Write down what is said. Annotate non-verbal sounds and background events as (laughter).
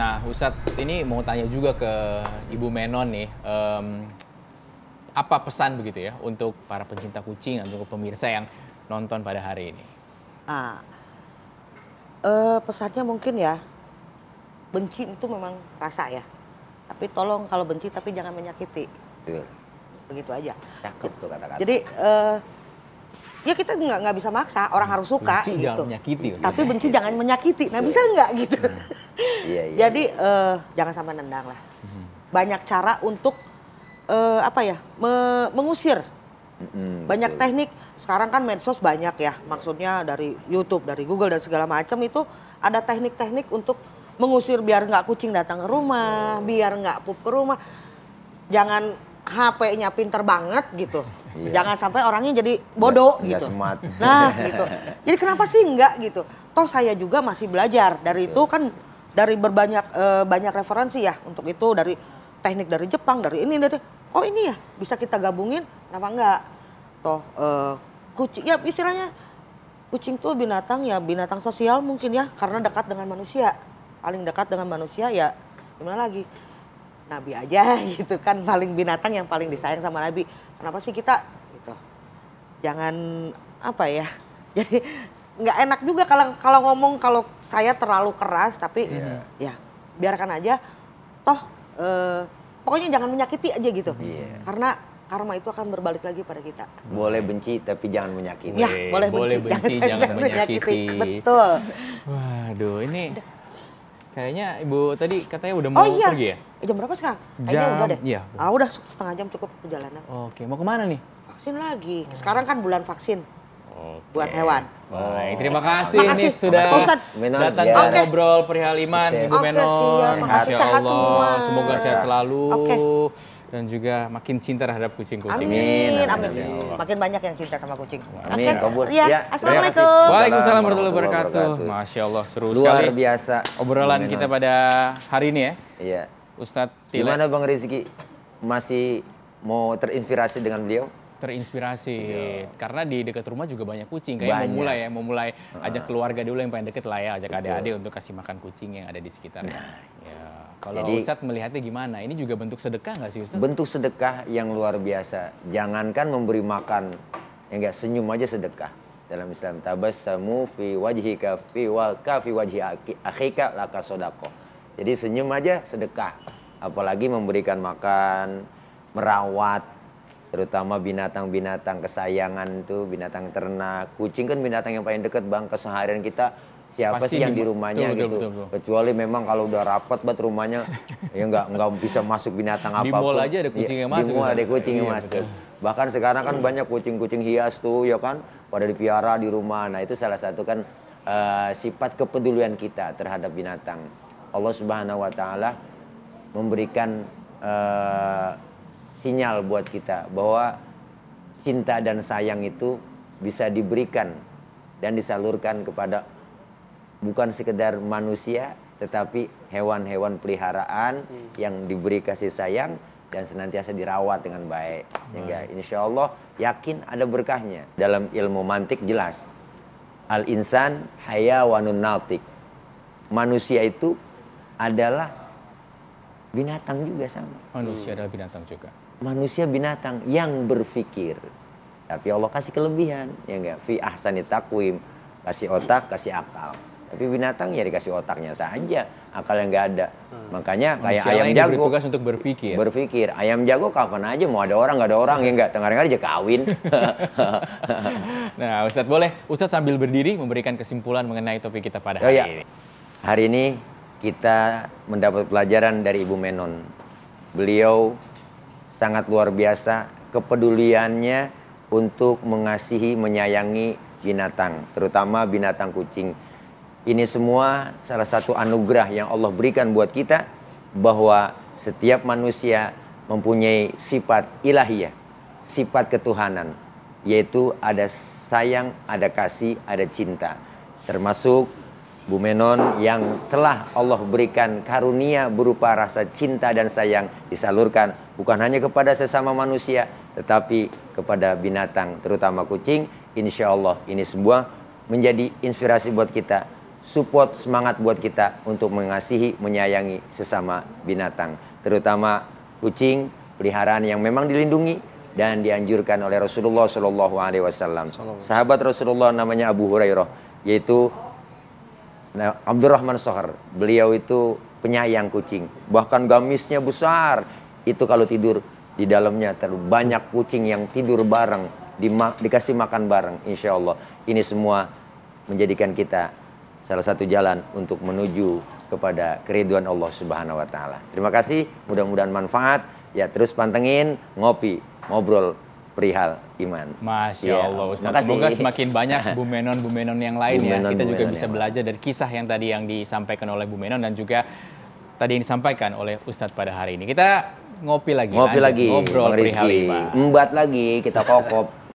Nah, Ustadz ini mau tanya juga ke Ibu Menon nih, um, apa pesan begitu ya untuk para pencinta kucing dan untuk pemirsa yang nonton pada hari ini? Ah, uh, pesannya mungkin ya, benci itu memang rasa ya, tapi tolong kalau benci tapi jangan menyakiti. Begitu aja. Cakep tuh kata-kata. Jadi uh, ya kita nggak nggak bisa maksa orang hmm. harus suka benci gitu jangan menyakiti, tapi benci jangan menyakiti nah bisa nggak gitu hmm. iya, iya. jadi uh, jangan sampai nendang lah hmm. banyak cara untuk uh, apa ya me mengusir hmm, banyak betul. teknik sekarang kan medsos banyak ya maksudnya dari YouTube dari Google dan segala macam itu ada teknik-teknik untuk mengusir biar nggak kucing datang ke rumah hmm. biar nggak pup ke rumah jangan HP-nya pinter banget gitu. Yeah. Jangan sampai orangnya jadi bodoh gitu. smart. (laughs) Nah, gitu. Jadi kenapa sih enggak gitu? Toh saya juga masih belajar dari iya. itu kan dari berbanyak e, banyak referensi ya untuk itu dari teknik dari Jepang, dari ini dari oh ini ya bisa kita gabungin kenapa enggak? Toh e, kucing ya istilahnya kucing tuh binatang ya binatang sosial mungkin ya karena dekat dengan manusia. Paling dekat dengan manusia ya gimana lagi? Nabi aja (laughs) gitu kan paling binatang yang paling disayang sama Nabi kenapa sih kita gitu jangan apa ya (laughs) jadi nggak enak juga kalau kalau ngomong kalau saya terlalu keras tapi yeah. ya biarkan aja toh eh, pokoknya jangan menyakiti aja gitu yeah. karena karma itu akan berbalik lagi pada kita. Boleh benci tapi jangan menyakiti. Ya, boleh, boleh benci, benci (laughs) jangan, jangan menyakiti. menyakiti. Betul. Waduh, ini Udah Kayaknya ibu tadi katanya udah mau oh, iya. pergi ya? Jam berapa sekarang? Jam, udah deh. Iya. Ah udah setengah jam cukup perjalanan. Oke, mau kemana nih? Vaksin lagi. Sekarang kan bulan vaksin. Oke. Buat hewan. Baik, terima oh. kasih, nih sudah datang ya. ngobrol perihal iman Ibu Menon. Okay, siap. Sehat, sehat semua. Semoga sehat selalu. Oke dan juga makin cinta terhadap kucing-kucing. Amin, amin. amin. Makin ya banyak yang cinta sama kucing. Amin, kabul. Ya, ya. Assalamualaikum. Waalaikumsalam warahmatullahi wabarakatuh. Masya Allah, seru Luar sekali. Luar biasa. Obrolan Amin. kita pada hari ini ya. Iya. Ustadz Tile. Gimana Bang Rizky? Masih mau terinspirasi dengan beliau? terinspirasi iya. karena di dekat rumah juga banyak kucing kayak banyak. mulai ya mau mulai ajak keluarga dulu yang paling deket lah ya ajak adik-adik untuk kasih makan kucing yang ada di sekitarnya nah. Iya. ya. Kalau Jadi, Ustadz melihatnya gimana? Ini juga bentuk sedekah nggak sih Ustadz? Bentuk sedekah yang luar biasa. Jangankan memberi makan, ya nggak senyum aja sedekah. Dalam Islam tabassamu fi wajhika fi waka fi wajhi akhika laka sodako. Jadi senyum aja sedekah. Apalagi memberikan makan, merawat, terutama binatang-binatang kesayangan itu, binatang ternak. Kucing kan binatang yang paling dekat bang keseharian kita siapa Pasti sih yang di rumahnya betul, gitu. Betul, betul, betul. Kecuali memang kalau udah rapat buat rumahnya ya nggak nggak bisa masuk binatang apa pun. mall aja ada kucing iya, yang masuk. Di ada kucing yang iya, masuk. Bahkan sekarang kan banyak kucing-kucing hias tuh ya kan pada dipiara di rumah. Nah, itu salah satu kan uh, sifat kepedulian kita terhadap binatang. Allah Subhanahu wa taala memberikan uh, sinyal buat kita bahwa cinta dan sayang itu bisa diberikan dan disalurkan kepada bukan sekedar manusia tetapi hewan-hewan peliharaan hmm. yang diberi kasih sayang dan senantiasa dirawat dengan baik. Sehingga hmm. insya Allah yakin ada berkahnya. Dalam ilmu mantik jelas. Al-insan hayawanun natik. Manusia itu adalah binatang juga sama. Manusia hmm. adalah binatang juga. Manusia binatang yang berpikir. Tapi Allah kasih kelebihan, ya enggak? Fi ahsani takwim, kasih otak, kasih akal. Tapi binatang ya dikasih otaknya saja, akal yang nggak ada. Hmm. Makanya kayak ayam jago. tugas untuk berpikir. Berpikir. Ayam jago kapan aja mau ada orang nggak ada orang ya nggak. tengah-tengah aja kawin. (laughs) nah Ustadz boleh Ustadz sambil berdiri memberikan kesimpulan mengenai topik kita pada hari oh, iya. ini. Hari ini kita mendapat pelajaran dari Ibu Menon. Beliau sangat luar biasa kepeduliannya untuk mengasihi, menyayangi binatang, terutama binatang kucing ini semua salah satu anugerah yang Allah berikan buat kita bahwa setiap manusia mempunyai sifat ilahiyah, sifat ketuhanan, yaitu ada sayang, ada kasih, ada cinta. Termasuk Bu Menon yang telah Allah berikan karunia berupa rasa cinta dan sayang disalurkan bukan hanya kepada sesama manusia tetapi kepada binatang terutama kucing. Insya Allah ini sebuah menjadi inspirasi buat kita support semangat buat kita untuk mengasihi, menyayangi sesama binatang, terutama kucing peliharaan yang memang dilindungi dan dianjurkan oleh Rasulullah Shallallahu Alaihi Wasallam. Sahabat Rasulullah namanya Abu Hurairah, yaitu nah, Abdurrahman Sohar. Beliau itu penyayang kucing, bahkan gamisnya besar. Itu kalau tidur di dalamnya banyak kucing yang tidur bareng, di, dikasih makan bareng, insya Allah. Ini semua menjadikan kita salah satu jalan untuk menuju kepada keriduan Allah Subhanahu wa taala. Terima kasih, mudah-mudahan manfaat. Ya terus pantengin ngopi, ngobrol perihal iman. Masya ya. Allah Ustaz. Makasih. Semoga semakin banyak Bu Menon Bu Menon yang lain Bumenon, ya. Kita Bumenon juga bisa belajar dari kisah yang tadi yang disampaikan oleh Bu Menon dan juga tadi yang disampaikan oleh Ustadz pada hari ini. Kita ngopi lagi. Ngopi lagi. Ngobrol perihal iman. lagi kita kokop.